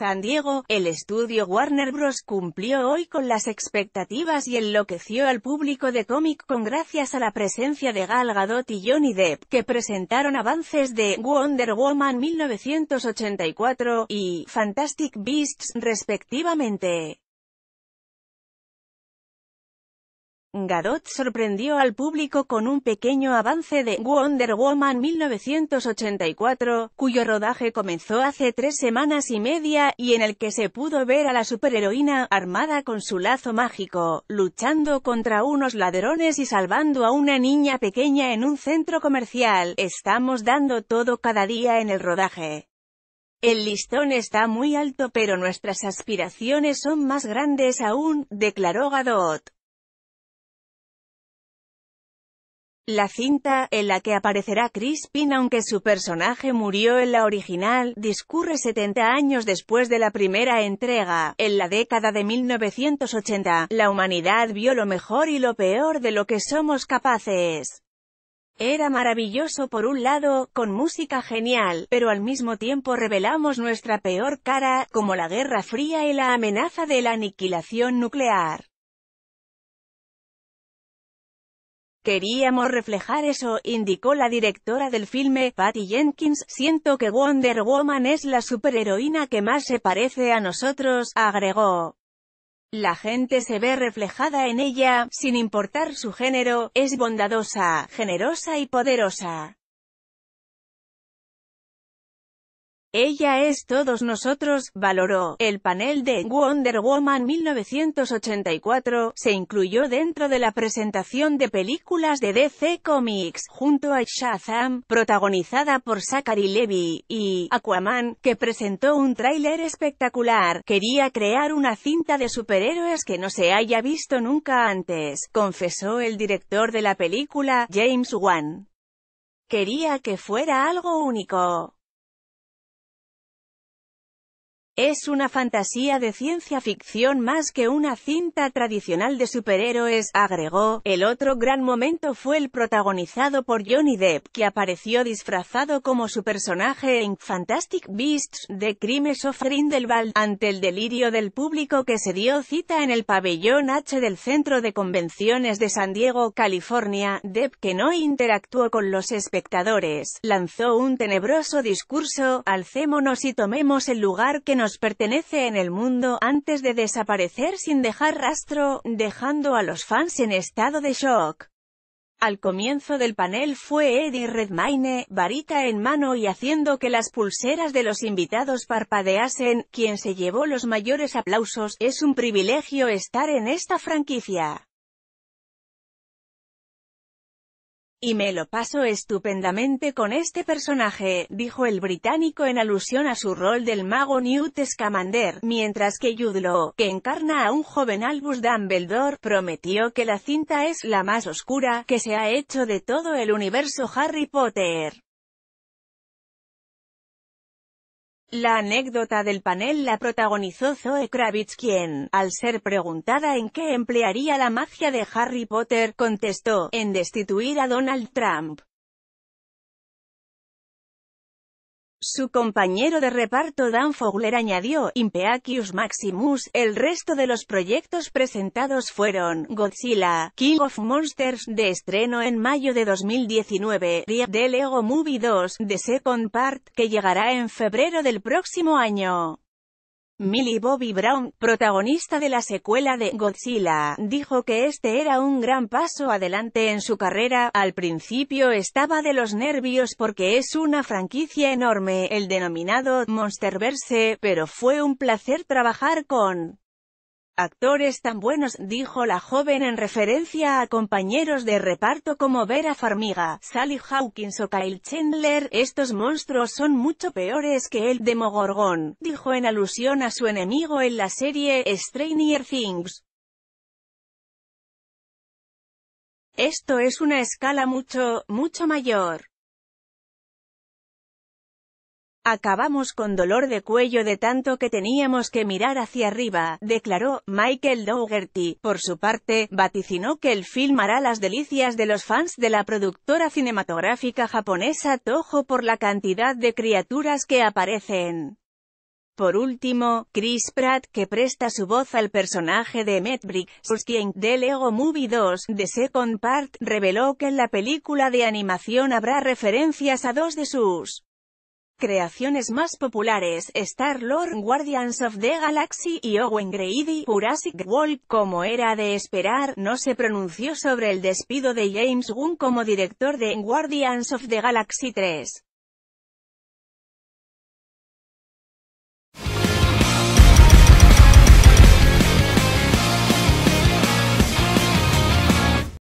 San Diego, el estudio Warner Bros. cumplió hoy con las expectativas y enloqueció al público de Comic Con gracias a la presencia de Gal Gadot y Johnny Depp, que presentaron avances de Wonder Woman 1984 y Fantastic Beasts respectivamente. Gadot sorprendió al público con un pequeño avance de Wonder Woman 1984, cuyo rodaje comenzó hace tres semanas y media, y en el que se pudo ver a la superheroína, armada con su lazo mágico, luchando contra unos ladrones y salvando a una niña pequeña en un centro comercial. Estamos dando todo cada día en el rodaje. El listón está muy alto pero nuestras aspiraciones son más grandes aún, declaró Gadot. La cinta, en la que aparecerá Crispin aunque su personaje murió en la original, discurre 70 años después de la primera entrega. En la década de 1980, la humanidad vio lo mejor y lo peor de lo que somos capaces. Era maravilloso por un lado, con música genial, pero al mismo tiempo revelamos nuestra peor cara, como la Guerra Fría y la amenaza de la aniquilación nuclear. Queríamos reflejar eso, indicó la directora del filme, Patty Jenkins, siento que Wonder Woman es la superheroína que más se parece a nosotros, agregó. La gente se ve reflejada en ella, sin importar su género, es bondadosa, generosa y poderosa. Ella es todos nosotros, valoró. El panel de Wonder Woman 1984 se incluyó dentro de la presentación de películas de DC Comics, junto a Shazam, protagonizada por Zachary Levy, y Aquaman, que presentó un tráiler espectacular. Quería crear una cinta de superhéroes que no se haya visto nunca antes, confesó el director de la película, James Wan. Quería que fuera algo único. Es una fantasía de ciencia ficción más que una cinta tradicional de superhéroes, agregó. El otro gran momento fue el protagonizado por Johnny Depp, que apareció disfrazado como su personaje en Fantastic Beasts de Crimes of Grindelwald, ante el delirio del público que se dio cita en el pabellón H del Centro de Convenciones de San Diego, California. Depp, que no interactuó con los espectadores, lanzó un tenebroso discurso, alcémonos y tomemos el lugar que nos pertenece en el mundo, antes de desaparecer sin dejar rastro, dejando a los fans en estado de shock. Al comienzo del panel fue Eddie Redmayne, varita en mano y haciendo que las pulseras de los invitados parpadeasen, quien se llevó los mayores aplausos, es un privilegio estar en esta franquicia. Y me lo paso estupendamente con este personaje, dijo el británico en alusión a su rol del mago Newt Scamander, mientras que Yudlo, que encarna a un joven Albus Dumbledore, prometió que la cinta es la más oscura que se ha hecho de todo el universo Harry Potter. La anécdota del panel la protagonizó Zoe Kravitz quien, al ser preguntada en qué emplearía la magia de Harry Potter, contestó, en destituir a Donald Trump. Su compañero de reparto Dan Fogler añadió, Impeacius Maximus, el resto de los proyectos presentados fueron, Godzilla, King of Monsters, de estreno en mayo de 2019, The Lego Movie 2, The Second Part, que llegará en febrero del próximo año. Millie Bobby Brown, protagonista de la secuela de Godzilla, dijo que este era un gran paso adelante en su carrera. Al principio estaba de los nervios porque es una franquicia enorme, el denominado Monsterverse, pero fue un placer trabajar con Actores tan buenos, dijo la joven en referencia a compañeros de reparto como Vera Farmiga, Sally Hawkins o Kyle Chandler, estos monstruos son mucho peores que el Demogorgon, dijo en alusión a su enemigo en la serie Stranger Things. Esto es una escala mucho, mucho mayor. Acabamos con dolor de cuello de tanto que teníamos que mirar hacia arriba, declaró Michael Dougherty. Por su parte, vaticinó que el film hará las delicias de los fans de la productora cinematográfica japonesa Toho por la cantidad de criaturas que aparecen. Por último, Chris Pratt, que presta su voz al personaje de Matt quien, de Lego Movie 2, The Second Part, reveló que en la película de animación habrá referencias a dos de sus Creaciones más populares, Star-Lord, Guardians of the Galaxy y Owen Grady, Jurassic World, como era de esperar, no se pronunció sobre el despido de James Gunn como director de Guardians of the Galaxy 3.